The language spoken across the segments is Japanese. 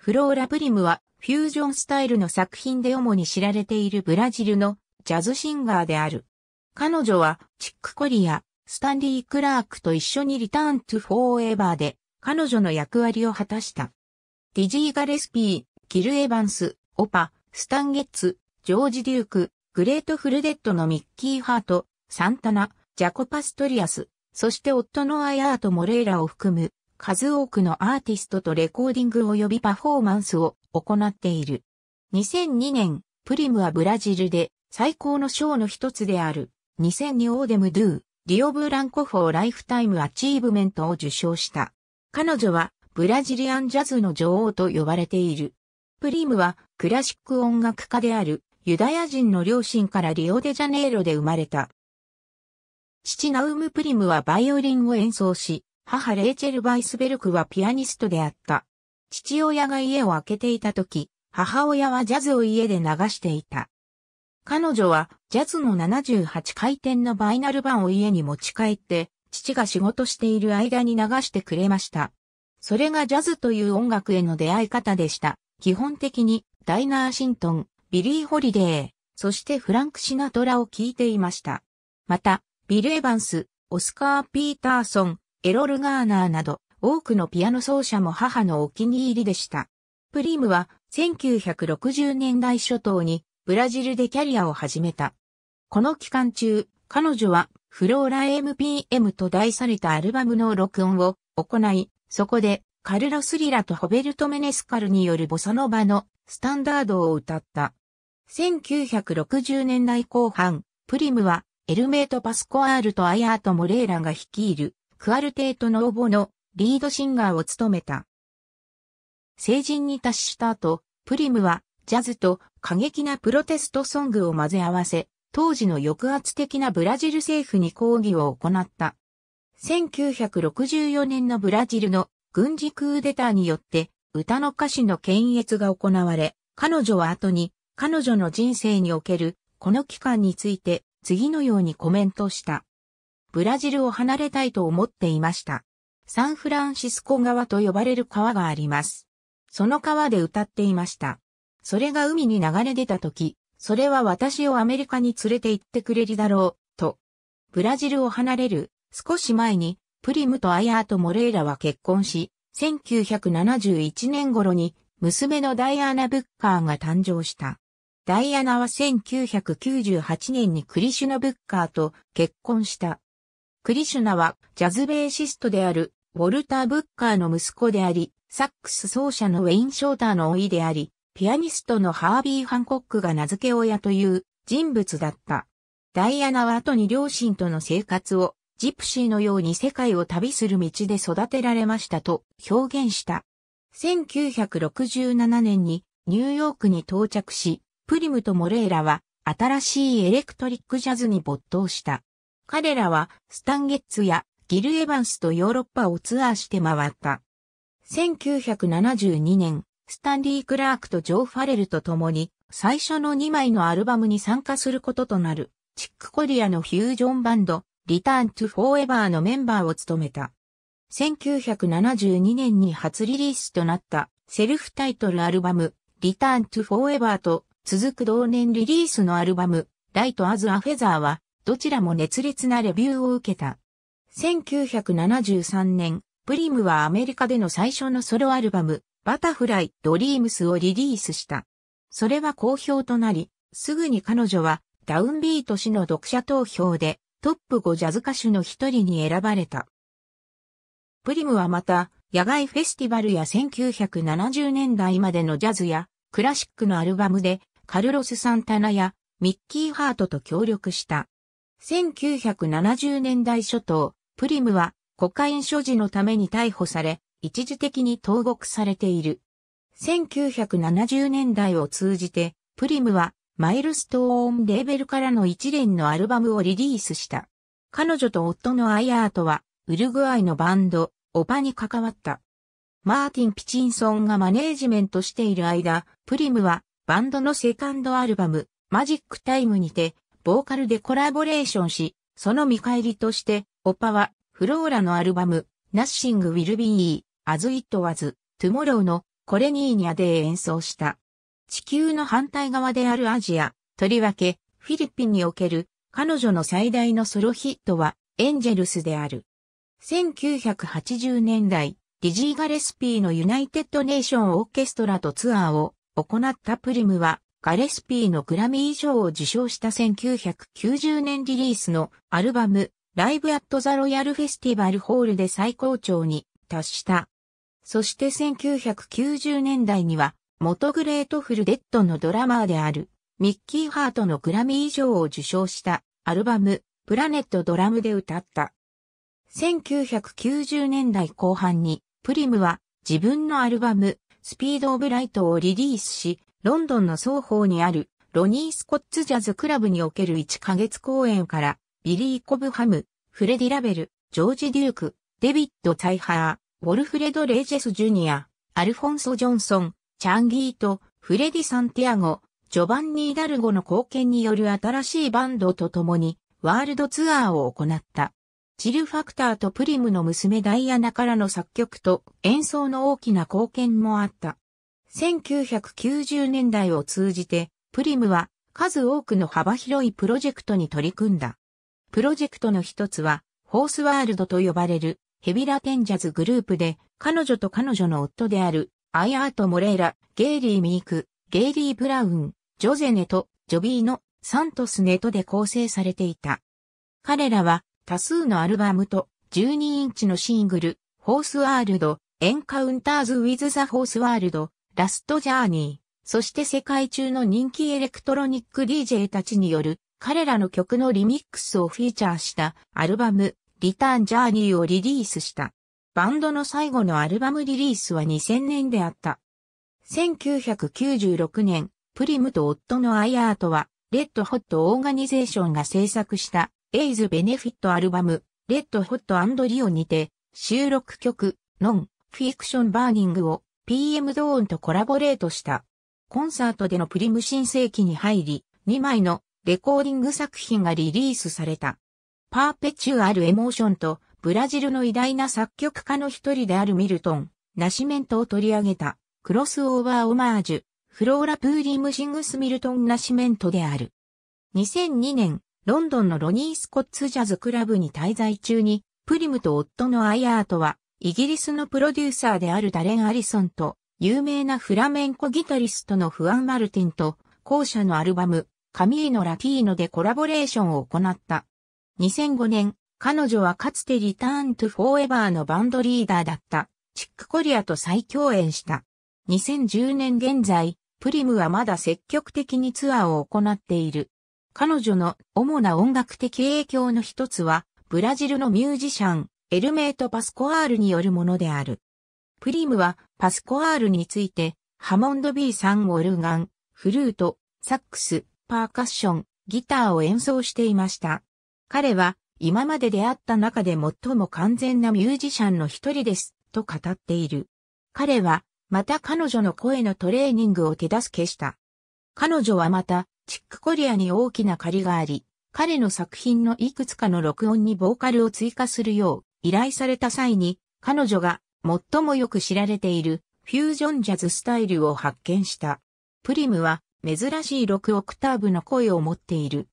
フローラ・プリムはフュージョンスタイルの作品で主に知られているブラジルのジャズシンガーである。彼女はチック・コリア、スタンリー・クラークと一緒にリターン・トゥ・フォーエバーで彼女の役割を果たした。ディジー・ガレスピー、キル・エヴァンス、オパ、スタンゲッツ、ジョージ・デューク、グレート・フルデッドのミッキー・ハート、サンタナ、ジャコパストリアス、そして夫のアヤート・モレイラを含む数多くのアーティストとレコーディング及びパフォーマンスを行っている。2002年、プリムはブラジルで最高の賞の一つである2002オーデムドゥ、リオブランコフォーライフタイムアチーブメントを受賞した。彼女はブラジリアンジャズの女王と呼ばれている。プリムはクラシック音楽家であるユダヤ人の両親からリオデジャネイロで生まれた。父ナウム・プリムはバイオリンを演奏し、母レイチェル・バイスベルクはピアニストであった。父親が家を空けていた時、母親はジャズを家で流していた。彼女はジャズの78回転のバイナル版を家に持ち帰って、父が仕事している間に流してくれました。それがジャズという音楽への出会い方でした。基本的にダイナー・シントン、ビリー・ホリデー、そしてフランク・シナトラを聴いていました。また、ビル・エヴァンス、オスカー・ピーターソン、エロル・ガーナーなど多くのピアノ奏者も母のお気に入りでした。プリームは1960年代初頭にブラジルでキャリアを始めた。この期間中、彼女はフローラ MPM と題されたアルバムの録音を行い、そこでカルロス・リラとホベルト・メネスカルによるボサノバのスタンダードを歌った。1960年代後半、プリムはエルメート・パスコアールとアヤート・モレーラが率いるクアルテートのオボのリードシンガーを務めた。成人に達した後、プリムはジャズと過激なプロテストソングを混ぜ合わせ、当時の抑圧的なブラジル政府に抗議を行った。1964年のブラジルの軍事クーデターによって歌の歌詞の検閲が行われ、彼女は後に彼女の人生におけるこの期間について次のようにコメントした。ブラジルを離れたいと思っていました。サンフランシスコ川と呼ばれる川があります。その川で歌っていました。それが海に流れ出た時、それは私をアメリカに連れて行ってくれるだろう、と。ブラジルを離れる少し前に、プリムとアヤーとモレイラは結婚し、1971年頃に娘のダイアナ・ブッカーが誕生した。ダイアナは1998年にクリシュナ・ブッカーと結婚した。クリシュナはジャズベーシストであるウォルター・ブッカーの息子であり、サックス奏者のウェイン・ショーターの甥であり、ピアニストのハービー・ハンコックが名付け親という人物だった。ダイアナは後に両親との生活をジプシーのように世界を旅する道で育てられましたと表現した。1967年にニューヨークに到着し、プリムとモレーラは新しいエレクトリックジャズに没頭した。彼らはスタンゲッツやギル・エヴァンスとヨーロッパをツアーして回った。1972年、スタンリー・クラークとジョー・ファレルと共に最初の2枚のアルバムに参加することとなる、チックコリアのフュージョンバンド、リターン・トゥ・フォーエバーのメンバーを務めた。1972年に初リリースとなったセルフタイトルアルバム、リターン・トゥ・フォーエバーと続く同年リリースのアルバム、ライト・アズ・ア・フェザーは、どちらも熱烈なレビューを受けた。1973年、プリムはアメリカでの最初のソロアルバム、バタフライ・ドリームスをリリースした。それは好評となり、すぐに彼女はダウンビート氏の読者投票でトップ5ジャズ歌手の一人に選ばれた。プリムはまた、野外フェスティバルや1970年代までのジャズやクラシックのアルバムでカルロス・サンタナやミッキー・ハートと協力した。1970年代初頭、プリムはコカイン所持のために逮捕され、一時的に投獄されている。1970年代を通じて、プリムはマイルストーンレーベルからの一連のアルバムをリリースした。彼女と夫のアイアートは、ウルグアイのバンド、オパに関わった。マーティン・ピチンソンがマネージメントしている間、プリムはバンドのセカンドアルバム、マジックタイムにて、ボーカルでコラボレーションし、その見返りとして、オパは、フローラのアルバム、n ッシ h i n g Will Be As It Was Tomorrow のコレニーニャで演奏した。地球の反対側であるアジア、とりわけ、フィリピンにおける、彼女の最大のソロヒットは、エンジェルスである。1980年代、リジー・ガレスピーのユナイテッド・ネーション・オーケストラとツアーを行ったプリムは、ガレスピーのグラミー賞を受賞した1990年リリースのアルバム、ライブアットザロイヤルフェスティバルホールで最高潮に達した。そして1990年代には、元グレートフルデッドのドラマーである、ミッキー・ハートのグラミー賞を受賞したアルバム、プラネットドラムで歌った。1990年代後半に、プリムは自分のアルバム、スピード・オブ・ライトをリリースし、ロンドンの双方にあるロニー・スコッツ・ジャズ・クラブにおける1ヶ月公演から、ビリー・コブハム、フレディ・ラベル、ジョージ・デューク、デビッド・タイハー、ウォルフレド・レイジェス・ジュニア、アルフォンソ・ジョンソン、チャンギート、フレディ・サンティアゴ、ジョバンニー・ダルゴの貢献による新しいバンドと共に、ワールドツアーを行った。チル・ファクターとプリムの娘ダイアナからの作曲と演奏の大きな貢献もあった。1990年代を通じて、プリムは数多くの幅広いプロジェクトに取り組んだ。プロジェクトの一つは、ホースワールドと呼ばれるヘビラ・テンジャズグループで、彼女と彼女の夫である、アイアート・モレイラ、ゲイリー・ミーク、ゲイリー・ブラウン、ジョゼネとジョビーのサントスネとで構成されていた。彼らは多数のアルバムと12インチのシングル、ホースワールド、エンカウンターズ・ウィズ・ザ・ホースワールド、ラストジャーニー、そして世界中の人気エレクトロニック DJ たちによる彼らの曲のリミックスをフィーチャーしたアルバム、リターンジャーニーをリリースした。バンドの最後のアルバムリリースは2000年であった。1996年、プリムと夫のアイアートは、レッドホットオーガニゼーションが制作したエイズベネフィットアルバム、レッドホットリオにて、収録曲、ノン、フィクションバーニングを PM ドーンとコラボレートした。コンサートでのプリム新世紀に入り、2枚のレコーディング作品がリリースされた。パーペチュアルエモーションとブラジルの偉大な作曲家の一人であるミルトン、ナシメントを取り上げたクロスオーバーオマージュ、フローラプーリムシングスミルトンナシメントである。2002年、ロンドンのロニー・スコッツジャズクラブに滞在中に、プリムと夫のアイアートはイギリスのプロデューサーであるダレン・アリソンと、有名なフラメンコギタリストのフアン・マルティンと、後者のアルバム、カミーノ・ラティーノでコラボレーションを行った。2005年、彼女はかつてリターン・トゥ・フォーエバーのバンドリーダーだった、チック・コリアと再共演した。2010年現在、プリムはまだ積極的にツアーを行っている。彼女の主な音楽的影響の一つは、ブラジルのミュージシャン、エルメート・パスコアールによるものである。プリムはパスコアールについて、ハモンド B3 オルガン、フルート、サックス、パーカッション、ギターを演奏していました。彼は今まで出会った中で最も完全なミュージシャンの一人です、と語っている。彼はまた彼女の声のトレーニングを手助けした。彼女はまた、チックコリアに大きな借りがあり、彼の作品のいくつかの録音にボーカルを追加するよう依頼された際に、彼女が最もよく知られているフュージョンジャズスタイルを発見した。プリムは珍しい6オクターブの声を持っている。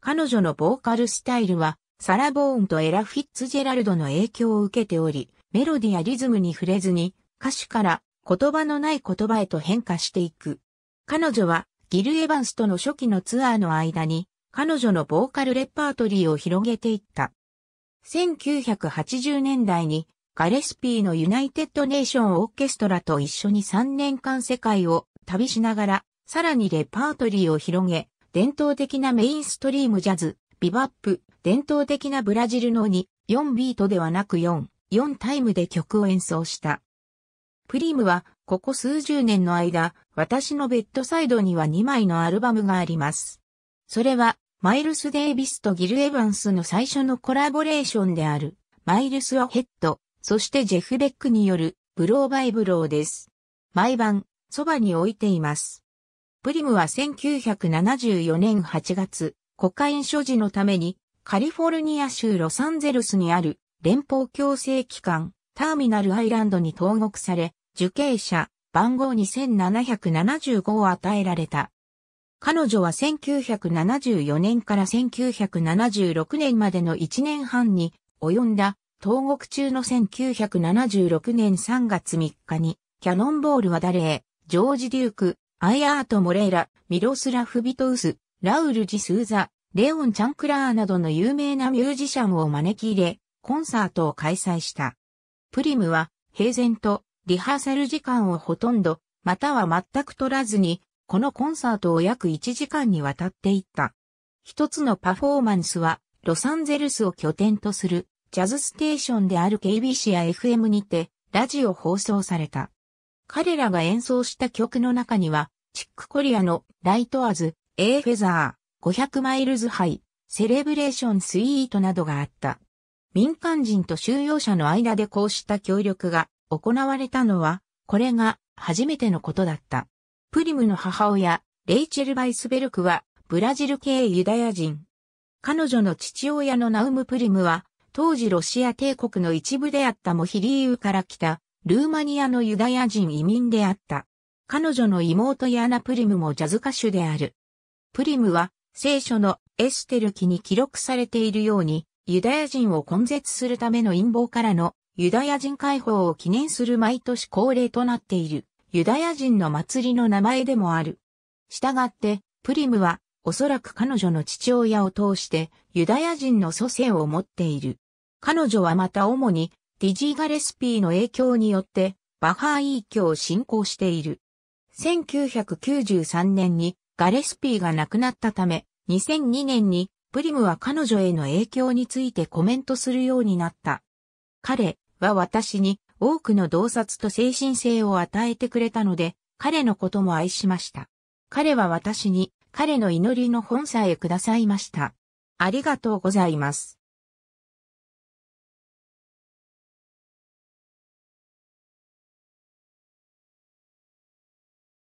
彼女のボーカルスタイルはサラ・ボーンとエラ・フィッツジェラルドの影響を受けており、メロディやリズムに触れずに歌手から言葉のない言葉へと変化していく。彼女はギル・エヴァンスとの初期のツアーの間に彼女のボーカルレパートリーを広げていった。1980年代にガレスピーのユナイテッドネーションオーケストラと一緒に3年間世界を旅しながら、さらにレパートリーを広げ、伝統的なメインストリームジャズ、ビバップ、伝統的なブラジルの2、4ビートではなく4、4タイムで曲を演奏した。プリームは、ここ数十年の間、私のベッドサイドには2枚のアルバムがあります。それは、マイルス・デイビスとギル・エヴァンスの最初のコラボレーションである、マイルス・アヘッド、そしてジェフ・ベックによる、ブローバイブローです。毎晩、そばに置いています。プリムは1974年8月、コカイン所持のために、カリフォルニア州ロサンゼルスにある連邦強制機関、ターミナルアイランドに投獄され、受刑者、番号2775を与えられた。彼女は1974年から1976年までの1年半に及んだ東国中の1976年3月3日にキャノンボールは誰ジョージ・デューク、アイアート・モレイラ、ミロスラフ・ビトウス、ラウル・ジ・スーザ、レオン・チャンクラーなどの有名なミュージシャンを招き入れ、コンサートを開催した。プリムは平然とリハーサル時間をほとんど、または全く取らずにこのコンサートを約1時間にわたっていった。一つのパフォーマンスは、ロサンゼルスを拠点とする、ジャズステーションである KBC や FM にて、ラジオ放送された。彼らが演奏した曲の中には、チックコリアのライトアズ、エーフェザー、500マイルズハイ、セレブレーションスイートなどがあった。民間人と収容者の間でこうした協力が行われたのは、これが初めてのことだった。プリムの母親、レイチェル・バイスベルクは、ブラジル系ユダヤ人。彼女の父親のナウム・プリムは、当時ロシア帝国の一部であったモヒリーユから来た、ルーマニアのユダヤ人移民であった。彼女の妹ヤーナ・プリムもジャズ歌手である。プリムは、聖書のエステル記に記録されているように、ユダヤ人を根絶するための陰謀からのユダヤ人解放を記念する毎年恒例となっている。ユダヤ人の祭りの名前でもある。したがって、プリムは、おそらく彼女の父親を通して、ユダヤ人の祖先を持っている。彼女はまた主に、ディジー・ガレスピーの影響によって、バハーイー教を信仰している。1993年に、ガレスピーが亡くなったため、2002年に、プリムは彼女への影響についてコメントするようになった。彼は私に多くの洞察と精神性を与えてくれたので、彼のことも愛しました。彼は私に彼の祈りの本さえくださいました。ありがとうございます。